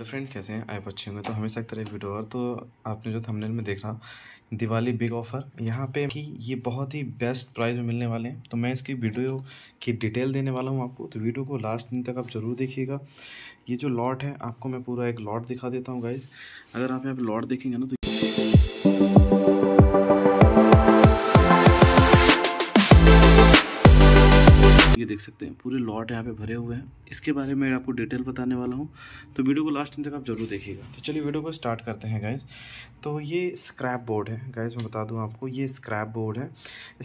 hello friends कैसे हैं आए बच्चे होंगे तो हमेशा तरह एक वीडियो और तो आपने जो थंबनेल में देखा दिवाली बिग ऑफर यहाँ पे कि ये बहुत ही बेस्ट प्राइस में मिलने वाले हैं तो मैं इसकी वीडियो की डिटेल देने वाला हूँ आपको तो वीडियो को लास्ट दिन तक आप ज़रूर देखिएगा ये जो लॉट है आपको मैं पूरा एक लॉट दिखा देता हूँ गाइज अगर आप यहाँ पर लॉट देखेंगे ना तो देख सकते हैं पूरे लॉट यहाँ पे भरे हुए हैं इसके बारे में आपको डिटेल बताने वाला हूँ तो वीडियो को लास्ट तक आप जरूर देखिएगा तो चलिए वीडियो को स्टार्ट करते हैं गाइज तो ये स्क्रैप बोर्ड है गाइज मैं बता दूँ आपको ये स्क्रैप बोर्ड है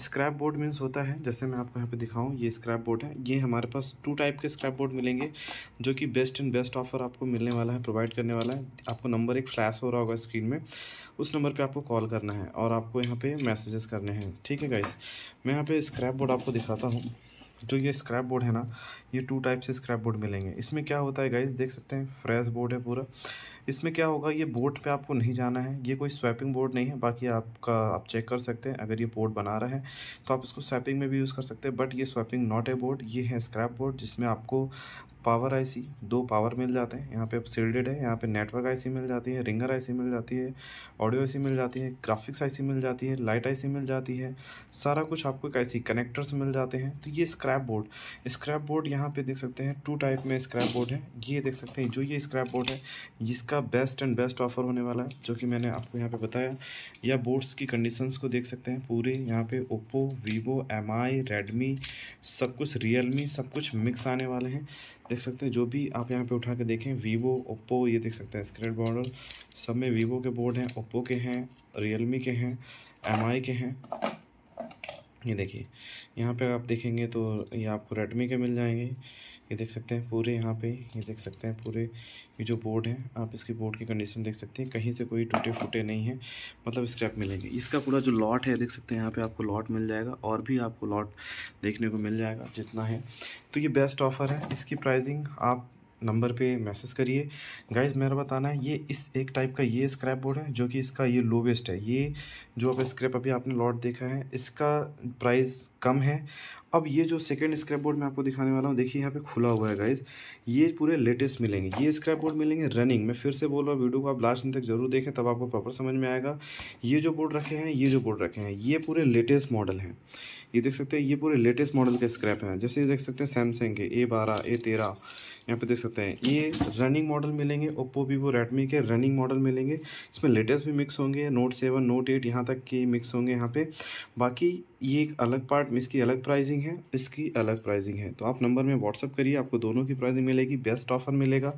स्क्रैप बोर्ड मीन्स होता है जैसे मैं आपको यहाँ पर दिखाऊँ ये स्क्रैप बोर्ड है ये हमारे पास टू टाइप के स्क्रैप बोर्ड मिलेंगे जो कि बेस्ट एंड बेस्ट ऑफर आपको मिलने वाला है प्रोवाइड करने वाला है आपको नंबर एक फ्लैश हो रहा होगा स्क्रीन में उस नंबर पर आपको कॉल करना है और आपको यहाँ पर मैसेजेस करने हैं ठीक है गाइज मैं यहाँ पर स्क्रैप बोर्ड आपको दिखाता हूँ जो ये स्क्रैप बोर्ड है ना ये टू टाइप से स्क्रैप बोर्ड मिलेंगे इसमें क्या होता है गाइज देख सकते हैं फ्रेश बोर्ड है पूरा इसमें क्या होगा ये बोर्ड पे आपको नहीं जाना है ये कोई स्वैपिंग बोर्ड नहीं है बाकी आपका आप चेक कर सकते हैं अगर ये बोर्ड बना रहा है तो आप इसको स्वैपिंग में भी यूज़ कर सकते हैं बट ये स्वैपिंग नॉट ए बोर्ड ये है स्क्रैप बोर्ड जिसमें आपको पावर आईसी दो पावर मिल जाते हैं यहाँ पे अब सील्डेड है यहाँ पे नेटवर्क आईसी मिल जाती है रिंगर आईसी मिल जाती है ऑडियो आईसी मिल जाती है ग्राफिक्स आईसी मिल जाती है लाइट आईसी मिल जाती है सारा कुछ आपको एक आईसी कनेक्टर्स मिल जाते हैं तो ये स्क्रैप बोर्ड स्क्रैप बोर्ड यहाँ पे देख सकते हैं टू टाइप में स्क्रैप बोर्ड है ये देख सकते हैं जो ये स्क्रैप बोर्ड है जिसका बेस्ट एंड बेस्ट ऑफर होने वाला है जो कि मैंने आपको यहाँ पर बताया या बोर्ड्स की कंडीशन को देख सकते हैं पूरे यहाँ पर Oppo Vivo Mi Redmi सब कुछ रियल सब कुछ मिक्स आने वाले हैं देख सकते हैं जो भी आप यहाँ पे उठा के देखें वीवो ओप्पो ये देख सकते हैं स्क्रेट बॉर्डर सब में वीवो के बोर्ड हैं ओप्पो के हैं रियलमी के हैं एम के हैं ये देखिए यहाँ पे आप देखेंगे तो ये आपको रेडमी के मिल जाएंगे ये देख सकते हैं पूरे यहाँ पे ये देख सकते हैं पूरे ये जो बोर्ड है आप इसकी बोर्ड की कंडीशन देख सकते हैं कहीं से कोई टूटे फूटे नहीं है मतलब स्क्रैप मिलेंगे इसका पूरा जो लॉट है देख सकते हैं यहाँ पे आपको लॉट मिल जाएगा और भी आपको लॉट देखने को मिल जाएगा जितना है तो ये बेस्ट ऑफर है इसकी प्राइजिंग आप नंबर पे मैसेज करिए गाइज मेरा बताना है ये इस एक टाइप का ये स्क्रैप बोर्ड है जो कि इसका ये लोवेस्ट है ये जो आप स्क्रैप अभी आपने लॉट देखा है इसका प्राइस कम है अब ये जो सेकंड स्क्रैप बोर्ड मैं आपको दिखाने वाला हूँ देखिए यहाँ पे खुला हुआ है गाइज ये पूरे लेटेस्ट मिलेंगे ये स्क्रैप बोर्ड मिलेंगे रनिंग मैं फिर से बोल रहा हूँ वीडियो को आप लास्ट दिन तक जरूर देखें तब आपको प्रॉपर समझ में आएगा ये जो बोर्ड रखे हैं ये जो बोर्ड रखे हैं ये पूरे लेटेस्ट मॉडल हैं ये देख सकते हैं ये पूरे लेटेस्ट मॉडल के स्क्रैप हैं जैसे ये देख सकते हैं सैमसंग के ए बारह ए तेरह यहाँ पे देख सकते हैं ये रनिंग मॉडल मिलेंगे ओप्पो वीवो रेडमी के रनिंग मॉडल मिलेंगे इसमें लेटेस्ट भी मिक्स होंगे नोट सेवन नोट एट यहाँ तक के मिक्स होंगे यहाँ पे बाकी ये एक अलग पार्ट इसकी अलग प्राइसिंग है है इसकी अलग प्राइसिंग है तो आप नंबर में व्हाट्सअप करिए आपको दोनों की प्राइसिंग मिलेगी बेस्ट ऑफर मिलेगा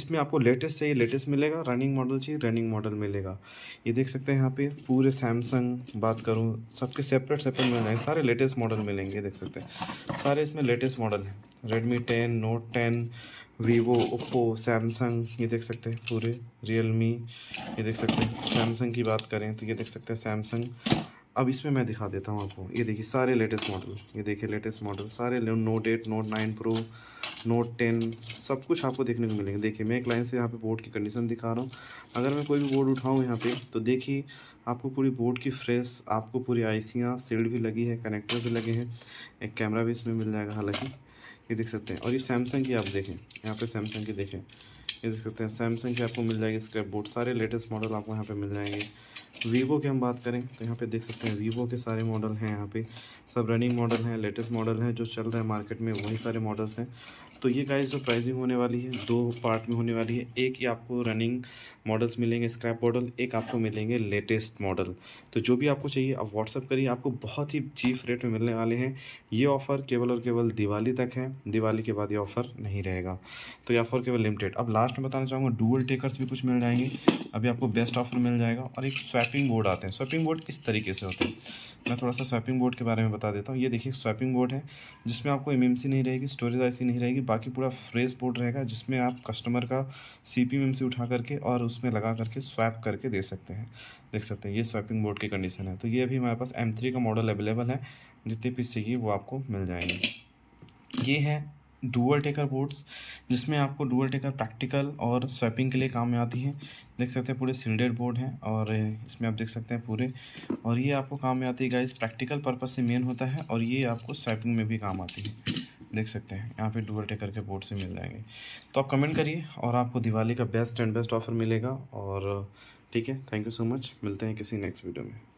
इसमें आपको लेटेस्ट चाहिए लेटेस्ट मिलेगा रनिंग मॉडल चाहिए रनिंग मॉडल मिलेगा ये देख सकते हैं यहाँ पे पूरे सैमसंग बात करूँ सबके सेपरेट सेपरेट मिल जाएंगे सारे लेटेस्ट मॉडल मिलेंगे देख सकते हैं सारे इसमें लेटेस्ट मॉडल हैं Redmi ten note ten Vivo Oppo Samsung ये देख सकते हैं पूरे रियल ये देख सकते हैं सैमसंग की बात करें तो ये देख सकते हैं सैमसंग अब इसमें मैं दिखा देता हूँ आपको ये देखिए सारे लेटेस्ट मॉडल ये देखिए लेटेस्ट मॉडल सारे note eight note nine pro note ten सब कुछ आपको देखने को मिलेंगे देखिए मैं एक लाइन से यहाँ पे बोर्ड की कंडीशन दिखा रहा हूँ अगर मैं कोई भी बोर्ड उठाऊँ यहाँ पे तो देखिए आपको पूरी बोर्ड की फ्रेश आपको पूरी आईसियाँ सील्ड भी लगी है कनेक्टर भी लगे हैं एक कैमरा भी इसमें मिल जाएगा हालाँकि ये देख सकते हैं और ये सैमसंग की आप देखें यहाँ पर सैमसंग की देखें ये देख सकते हैं सैमसंग की आपको मिल जाएगी स्क्रैप बोर्ड सारे लेटेस्ट मॉडल आपको यहाँ पर मिल जाएंगे वीवो की हम बात करें तो यहाँ पे देख सकते हैं वीवो के सारे मॉडल हैं यहाँ पे सब रनिंग मॉडल हैं लेटेस्ट मॉडल हैं जो चल रहे हैं मार्केट में वही सारे मॉडल्स हैं तो ये गाइस जो प्राइसिंग होने वाली है दो पार्ट में होने वाली है एक ही आपको रनिंग मॉडल्स मिलेंगे स्क्रैप मॉडल एक आपको मिलेंगे लेटेस्ट मॉडल तो जो भी आपको चाहिए आप व्हाट्सअप करिए आपको बहुत ही चीप रेट में मिलने वाले हैं ये ऑफ़र केवल और केवल दिवाली तक है दिवाली के बाद ये ऑफ़र नहीं रहेगा तो ये ऑफ़र केवल लिमिटेड अब लास्ट में बताना चाहूँगा डूबल टेकर्स भी कुछ मिल जाएंगे अभी आपको बेस्ट ऑफ़र मिल जाएगा और एक स्वेट स्वैपिंग बोर्ड आते हैं स्वैपिंग बोर्ड इस तरीके से होते हैं मैं थोड़ा सा स्वैपिंग बोर्ड के बारे में बता देता हूँ ये देखिए स्वैपिंग बोर्ड है जिसमें आपको एम नहीं रहेगी स्टोरेज आई नहीं रहेगी बाकी पूरा फ्रेश बोर्ड रहेगा जिसमें आप कस्टमर का सी पी उठा करके और उसमें लगा करके स्वैप करके दे सकते हैं देख सकते हैं ये स्वैपिंग बोर्ड की कंडीशन है तो ये अभी हमारे पास एम का मॉडल अवेलेबल है जितने पीस चाहिए वो आपको मिल जाएंगे ये है डुअल टेकर बोर्ड्स जिसमें आपको डुअल टेकर प्रैक्टिकल और स्वैपिंग के लिए काम में आती है देख सकते हैं पूरे सिल्डेड बोर्ड हैं और इसमें आप देख सकते हैं पूरे और ये आपको काम में आती है गाइज प्रैक्टिकल पर्पज़ से मेन होता है और ये आपको स्वैपिंग में भी काम आती है देख सकते हैं यहाँ पे डुअल टेकर के बोर्ड से मिल जाएंगे तो आप कमेंट करिए और आपको दिवाली का बेस्ट एंड बेस्ट ऑफर मिलेगा और ठीक है थैंक यू सो मच मिलते हैं किसी नेक्स्ट वीडियो में